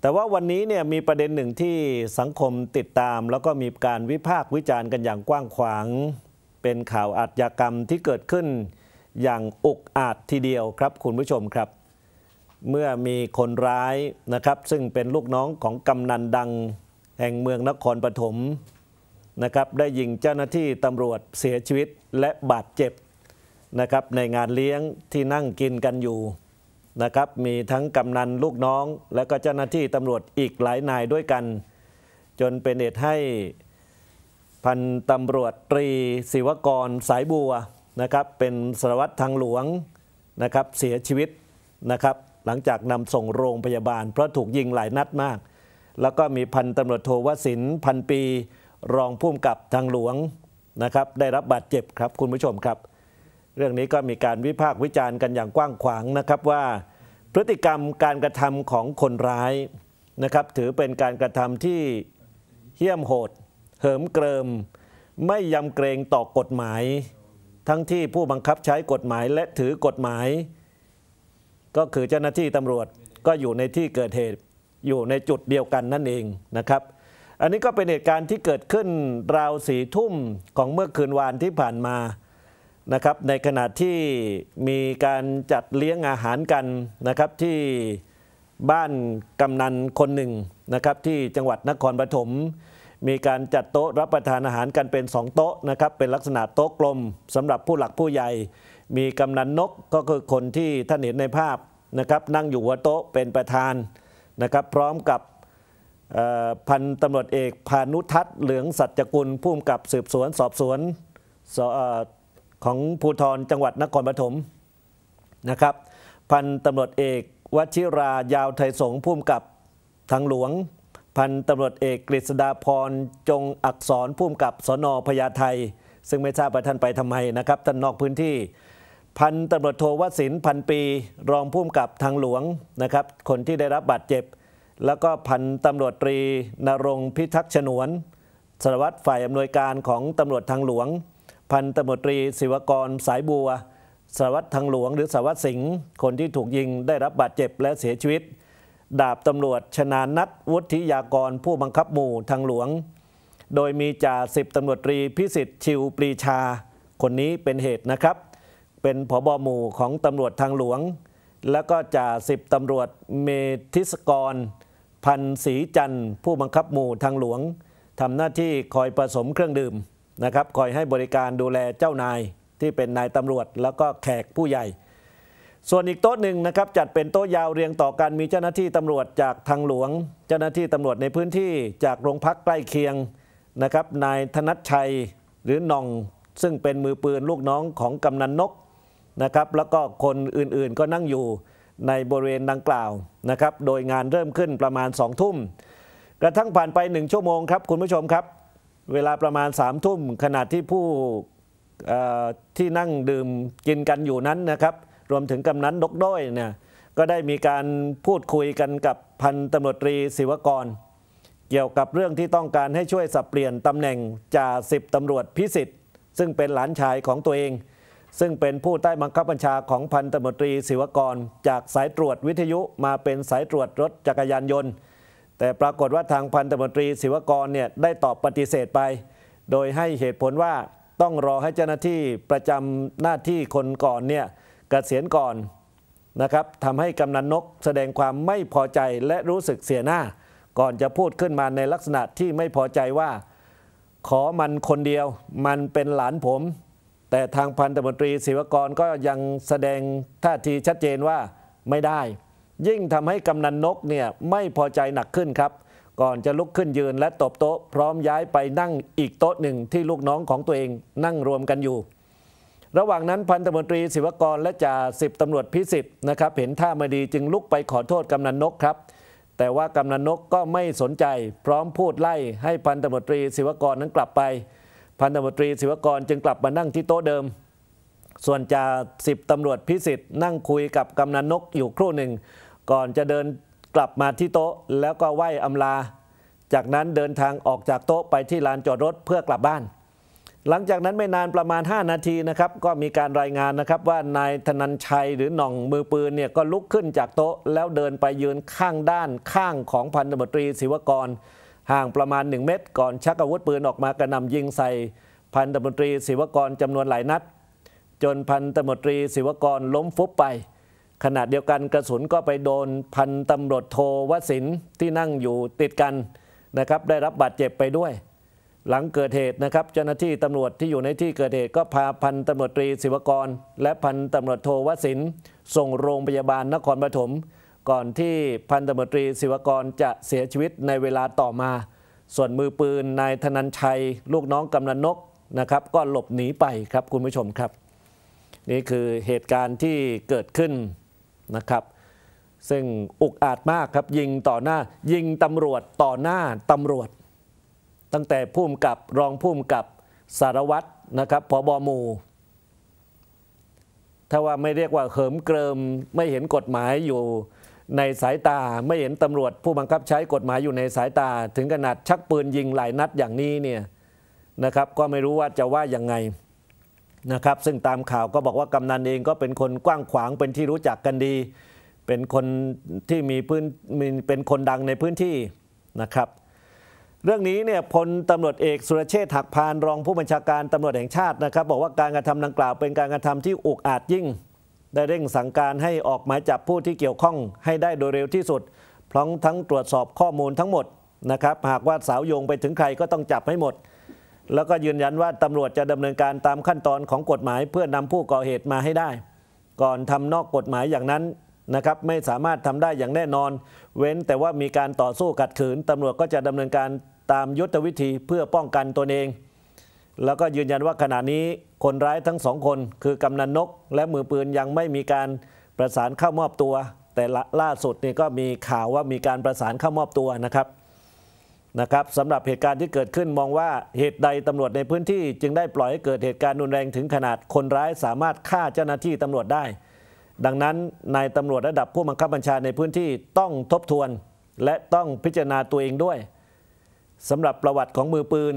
แต่ว่าวันนี้เนี่ยมีประเด็นหนึ่งที่สังคมติดตาม แล้วก็มีการวิพากษ์วิจารณ์กันอย่างกว้างขวาง เป็นข่าวอาชญากรรมที่เกิดขึ้น อย่างอุกอาจทีเดียวครับ คุณผู้ชมครับ เมื่อมีคนร้ายนะครับซึ่งเป็นลูกน้องของกำนันดัง แห่งเมืองนครปฐมนะครับได้ยิงเจ้าหน้าที่ตำรวจเสียชีวิตและบาดเจ็บนะครับในงานเลี้ยงที่นั่งกินกันอยู่นะครับมีทั้งกำนันลูกน้อง และก็เจ้าหน้าที่ตำรวจอีกหลายนายด้วยกัน จนเป็นเหตุให้พันตำรวจตรีศิวกรสายบัวนะครับ เป็นสารวัตรทางหลวงนะครับเสียชีวิตนะครับ หลังจากนำส่งโรงพยาบาลเพราะถูกยิงหลายนัดมาก แล้วก็มีพันตำรวจโทวสินพันปีรองผู้กกับทางหลวงนะครับ ได้รับบาดเจ็บครับคุณผู้ชมครับ เรื่องนี้ก็มีการวิพากษ์วิจารณ์กันอย่างกว้างขวางนะครับว่าพฤติกรรมการกระทำของคนร้ายนะครับ ถือเป็นการกระทำที่เหี้ยมโหดเหิมเกริมไม่ยำเกรงต่อกฎหมาย ทั้งที่ผู้บังคับใช้กฎหมายและถือกฎหมาย ก็คือเจ้าหน้าที่ตำรวจก็อยู่ในที่เกิดเหตุอยู่ในจุดเดียวกันนั่นเองนะครับ อันนี้ก็เป็นเหตุการณ์ที่เกิดขึ้นราวสีทุ่มของเมื่อคืนวานที่ผ่านมานะครับในขณะที่มีการจัดเลี้ยงอาหารกันนะครับที่บ้านกำนันคนหนึ่งนะครับที่จังหวัดนครปฐมมีการจัดโต๊ะรับประทานอาหารกันเป็น2โต๊ะนะครับเป็นลักษณะโต๊ะกลมสำหรับผู้หลักผู้ใหญ่ มีกำนันนกก็คือคนที่ท่านเห็นในภาพนะครับนั่งอยู่หัวโต๊ะเป็นประธานนะครับพร้อมกับพันตำรวจเอกพานุทัศน์เหลืองสัจกุลผู้กำกับสืบสวนสอบสวนของภูธรจังหวัดนครปฐมนะครับ พันตำรวจเอกวชิรายาวไทยสงพุ่มกับทางหลวง พันตำรวจเอกกฤษดาพรจงอักษรพุ่มกับสนพญาไทยซึ่งไม่ทราบว่ท่านไปทำไมนะครับท่านนอกพื้นที่ พันตำรวจโทวสินพันปีรองพุ่มกับทางหลวงนะครับคนที่ได้รับบาดเจ็บ แล้วก็พันตำรวจตรีนรงพิทักษ์ฉนวนสารวัตรฝ่ายอำนวยการของตำรวจทางหลวงพันตจตรีศิวกรสายบัว สวัสดิ์ทางหลวงหรือสวัสดิ์สิงห์คนที่ถูกยิงได้รับบาดเจ็บและเสียชีวิต ดาบตำรวจชนานัทวุฒิยากรผู้บังคับหมู่ทางหลวง โดยมีจ่าสิบตำรวจตรีพิสิทธิ์ชิวปรีชา คนนี้เป็นเหตุนะครับ เป็นผบหมู่ของตำรวจทางหลวง และก็จ่าสิบตำรวจเมธิสกรพันศรีจันทร์ผู้บังคับหมู่ทางหลวงทำหน้าที่คอยผสมเครื่องดื่มนะครับคอยให้บริการดูแลเจ้า นายที่เป็นนายตำรวจแล้วก็แขกผู้ใหญ่ ส่วนอีกโต๊ะหนึ่งนะครับจัดเป็นโต๊ะยาวเรียงต่อกันมีเจ้าหน้าที่ตำรวจจากทางหลวง เจ้าหน้าที่ตำรวจในพื้นที่จากโรงพักใกล้เคียงนะครับนายธนัชชัยหรือนอง ซึ่งเป็นมือปืนลูกน้องของกำนันนกนะครับแล้วก็คนอื่นๆก็นั่งอยู่ในบริเวณดังกล่าวนะครับโดยงานเริ่มขึ้นประมาณ2ทุ่มกระทั่งผ่านไป 1 ชั่วโมงครับคุณผู้ชมครับเวลาประมาณสามทุ่มขณะที่ผู้ที่นั่งดื่มกินกันอยู่นั้นนะครับ รวมถึงกำนันนกด้อยเนี่ยก็ได้มีการพูดคุยกันกับพันตำรวจตรีศิวกร เกี่ยวกับเรื่องที่ต้องการให้ช่วย สับเปลี่ยนตำแหน่งจ่าสิบตำรวจพิสิทธิ์ ซึ่งเป็นหลานชายของตัวเอง ซึ่งเป็นผู้ใต้บังคับบัญชาของพันตำรวจตรีศิวกร จากสายตรวจวิทยุมาเป็นสายตรวจรถจักรยานยนต์แต่ปรากฏว่าทางพันตมตรีศิวกรเนี่ยได้ตอบปฏิเสธไป โดยให้เหตุผลว่าต้องรอให้เจ้าหน้าที่ประจำหน้าที่คนก่อนเนี่ยกเกษียณก่อนนะครับทำให้กำนันนก แสดงความไม่พอใจและรู้สึกเสียหน้า ก่อนจะพูดขึ้นมาในลักษณะที่ไม่พอใจว่า ขอมันคนเดียวมันเป็นหลานผม แต่ทางพันตมตรีศิวกรก็ยังแสดงท่าทีชัดเจนว่าไม่ได้ยิ่งทำให้กำนันนกเนี่ยไม่พอใจหนักขึ้นครับ ก่อนจะลุกขึ้นยืนและตบโต๊ะพร้อมย้ายไปนั่งอีกโต๊ะหนึ่งที่ลูกน้องของตัวเอง นั่งรวมกันอยู่ ระหว่างนั้นพันตำรวจตรี ศิวกรและจ่าสิบตำรวจพิสิทธ์นะครับเห็นท่าไม่ดีจึงลุกไปขอโทษกำนันนกครับแต่ว่ากำนันนกก็ไม่สนใจ พร้อมพูดไล่ให้พันตำรวจตรีศิวกรนั้นกลับไป พันตำรวจตรีศิวกรจึงกลับมานั่งที่โต๊ะเดิม ส่วนจ่าสิบตำรวจพิสิทธ์นั่งคุยกับกำนันนกอยู่ครู่หนึ่งก่อนจะเดินกลับมาที่โต๊ะแล้วก็ไหว้อำลา จากนั้นเดินทางออกจากโต๊ะไปที่ลานจอดรถเพื่อกลับบ้าน หลังจากนั้นไม่นานประมาณ 5 นาทีนะครับก็มีการรายงานนะครับ ว่านายธนันชัยหรือหน่องมือปืนเนี่ยก็ลุกขึ้นจากโต๊ะ แล้วเดินไปยืนข้างด้านข้างของพันธมตรีศิวกร ห่างประมาณ 1 เมตร ก่อนชักอาวุธปืนออกมากระหนำยิงใส่ พันธมตรีศิวกรจำนวนหลายนัดจนพันธมตรีศิวกรล้มฟุบไปขณะเดียวกันกระสุนก็ไปโดนพันตำรวจโทวสินที่นั่งอยู่ติดกันนะครับ ได้รับบาดเจ็บไปด้วย หลังเกิดเหตุนะครับเจ้าหน้าที่ตำรวจที่อยู่ในที่เกิดเหตุก็พาพันตำรวจตรีศิวกร และพันตำรวจโทวสินส่งโรงพยาบาลนครปฐมก่อนที่พันตำรวจตรีศิวกรจะเสียชีวิตในเวลาต่อมา ส่วนมือปืนนายธนันชัย ลูกน้องกำนันนกนะครับ ก็หลบหนีไปครับคุณผู้ชมครับ นี่คือเหตุการณ์ที่เกิดขึ้นนะครับซึ่งอุกอาจมากครับยิงต่อหน้ายิงตำรวจต่อหน้าตำรวจ ตั้งแต่ผู้มกับรองผู้มกับสารวัตรนะครับพอบอมูถ้าว่าไม่เรียกว่าเขิมเกริมไม่เห็นกฎหมายอยู่ ในสายตาไม่เห็นตำรวจผู้บังคับใช้กฎหมายอยู่ในสายตา ถึงขนาดชักปืนยิงหลายนัดอย่างนี้เนี่ยนะครับก็ไม่รู้ว่าจะว่ายังไงนะครับซึ่งตามข่าวก็บอกว่ากำนันเองก็เป็นคนกว้างขวางเป็นที่รู้จักกันดี เป็นคนที่มีพื้นมีเป็นคนดังในพื้นที่นะครับเรื่องนี้เนี่ยพลตำรวจเอกสุรเชษฐ์ถักพานรองผู้บัญชาการตำรวจแห่งชาตินะครับบอกว่าการกระทำดังกล่าวเป็นการกระทำที่อุกอาจยิ่ง ได้เร่งสั่งการให้ออกหมายจับผู้ที่เกี่ยวข้องให้ได้โดยเร็วที่สุด พร้อมทั้งตรวจสอบข้อมูลทั้งหมดนะครับหากว่าสาวโยงไปถึงใครก็ต้องจับให้หมดแล้วก็ยืนยันว่าตำรวจจะดำเนินการตามขั้นตอนของกฎหมาย เพื่อนำผู้ก่อเหตุมาให้ได้ ก่อนทำนอกกฎหมายอย่างนั้นนะครับ ไม่สามารถทำได้อย่างแน่นอน เว้นแต่ว่ามีการต่อสู้กัดขืนตำรวจก็จะดำเนินการตามยุทธวิธีเพื่อป้องกันตนเอง แล้วก็ยืนยันว่าขณะนี้คนร้ายทั้งสองคนคือกำนันนกและมือปืนยังไม่มีการประสานเข้ามอบตัว แต่ล่าสุดนี่ก็มีข่าวว่ามีการประสานเข้ามอบตัวนะครับนะครับสำหรับเหตุการณ์ที่เกิดขึ้นมองว่าเหตุใดตำรวจในพื้นที่ จึงได้ปล่อยให้เกิดเหตุการณ์รุนแรงถึงขนาดคนร้ายสามารถฆ่าเจ้าหน้าที่ตำรวจได้ ดังนั้นนายตำรวจระดับผู้บังคับบัญชาในพื้นที่ต้องทบทวน และต้องพิจารณาตัวเองด้วยสำหรับประวัติของมือปืน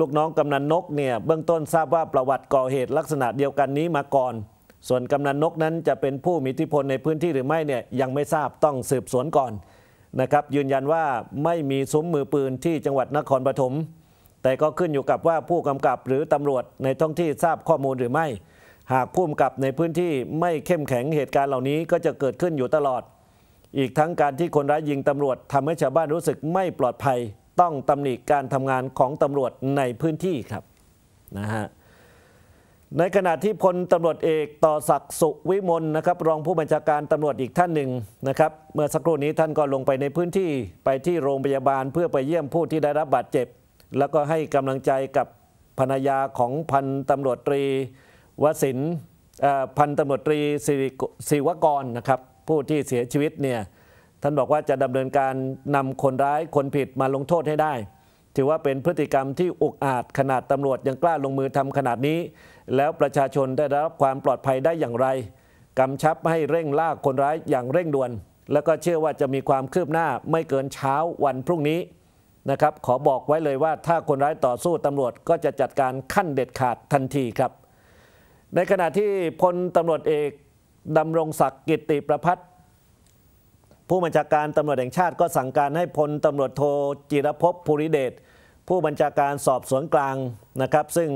ลูกน้องกำนันนกเนี่ยเบื้องต้นทราบว่าประวัติก่อเหตุลักษณะเดียวกันนี้มาก่อน ส่วนกำนันนกนั้นจะเป็นผู้มีอิทธิพลในพื้นที่หรือไม่เนี่ยยังไม่ทราบต้องสืบสวนก่อนนะครับยืนยันว่าไม่มีซุ้มมือปืนที่จังหวัดนครปฐมแต่ก็ขึ้นอยู่กับว่าผู้กำกับหรือตำรวจในท้องที่ทราบข้อมูลหรือไม่ หากผู้กำกับในพื้นที่ไม่เข้มแข็งเหตุการณ์เหล่านี้ ก็จะเกิดขึ้นอยู่ตลอด อีกทั้งการที่คนร้ายยิงตำรวจทำให้ชาวบ้านรู้สึกไม่ปลอดภัย ต้องตำหนิการทำงานของตำรวจในพื้นที่ครับนะฮะในขณะที่พลตำรวจเอกต่อศักดิ์สุวิมลนะครับรองผู้บัญชาการตำรวจอีกท่านหนึ่งนะครับเมื่อสักครู่นี้ท่านก็ลงไปในพื้นที่ไปที่โรงพยาบาล เพื่อไปเยี่ยมผู้ที่ได้รับบาดเจ็บ แล้วก็ให้กำลังใจกับภรรยาของพันตำรวจตรีวสินพันตำรวจตรีศิวกรนะครับผู้ที่เสียชีวิตเนี่ยท่านบอกว่าจะดำเนินการนำคนร้ายคนผิดมาลงโทษให้ได้ถือว่าเป็นพฤติกรรมที่อุกอาจขนาดตำรวจ ยังกล้าลงมือทำขนาดนี้ แล้วประชาชนได้รับความปลอดภัยได้อย่างไรกำชับให้เร่งล่าคนร้ายอย่างเร่งด่วน แล้วก็เชื่อว่าจะมีความคืบหน้าไม่เกินเช้าวันพรุ่งนี้นะครับขอบอกไว้เลยว่าถ้าคนร้ายต่อสู้ตำรวจก็จะจัดการขั้นเด็ดขาดทันทีครับ ในขณะที่พลตำรวจเอกดำรงศักดิ์กิติประพัฒนผู้บัญชาการตำรวจแห่งชาติก็สั่งการให้พลตำรวจโทจิรภพภูริเดชผู้บัญชาการสอบสวนกลางนะครับ ซึ่ง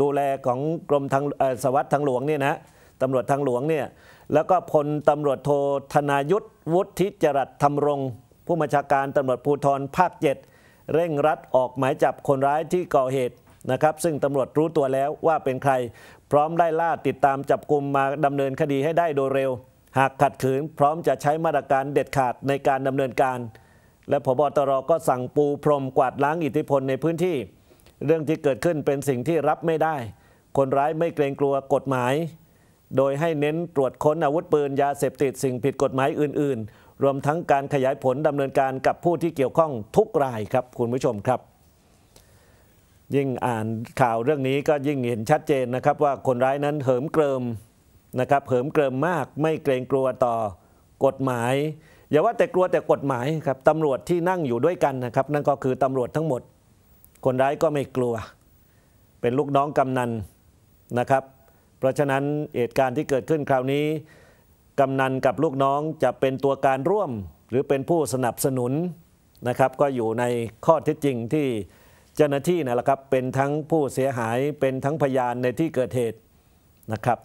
ดูแลของกรมทางสวัสดิ์ทางหลวงเนี่ยนะตำรวจทางหลวงเนี่ยแล้วก็พลตำรวจโทธนายุทธวุฒิจรัตธรรมรง ผู้บัญชาการตำรวจภูธรภาคเจ็ดเร่งรัดออกหมายจับคนร้ายที่ก่อเหตุนะครับ ซึ่งตำรวจรู้ตัวแล้วว่าเป็นใคร พร้อมได้ล่าติดตามจับกลุ่มมาดำเนินคดีให้ได้โดยเร็วหากขัดขืนพร้อมจะใช้มาตรการเด็ดขาดในการดำเนินการ และพบตรก็สั่งปูพรมกวาดล้างอิทธิพลในพื้นที่ เรื่องที่เกิดขึ้นเป็นสิ่งที่รับไม่ได้ คนร้ายไม่เกรงกลัวกฎหมาย โดยให้เน้นตรวจค้นอาวุธปืนยาเสพติดสิ่งผิดกฎหมายอื่นๆ รวมทั้งการขยายผลดำเนินการกับผู้ที่เกี่ยวข้องทุกรายครับ คุณผู้ชมครับ ยิ่งอ่านข่าวเรื่องนี้ก็ยิ่งเห็นชัดเจนนะครับ ว่าคนร้ายนั้นเหิมเกริมนะครับเผิมเกริมมากไม่เกรงกลัวต่อกฎหมายอย่าว่าแต่กลัวแต่กฎหมายครับตำรวจที่นั่งอยู่ด้วยกันนะครับ นั่นก็คือตำรวจทั้งหมด คนร้ายก็ไม่กลัว เป็นลูกน้องกำนันนะครับ เพราะฉะนั้นเหตุการณ์ที่เกิดขึ้นคราวนี้กำนันกับลูกน้องจะเป็นตัวการร่วม หรือเป็นผู้สนับสนุนนะครับ ก็อยู่ในข้อเท็จจริงที่เจ้าหน้าที่นะครับ เป็นทั้งผู้เสียหายเป็นทั้งพยานในที่เกิดเหตุนะครับ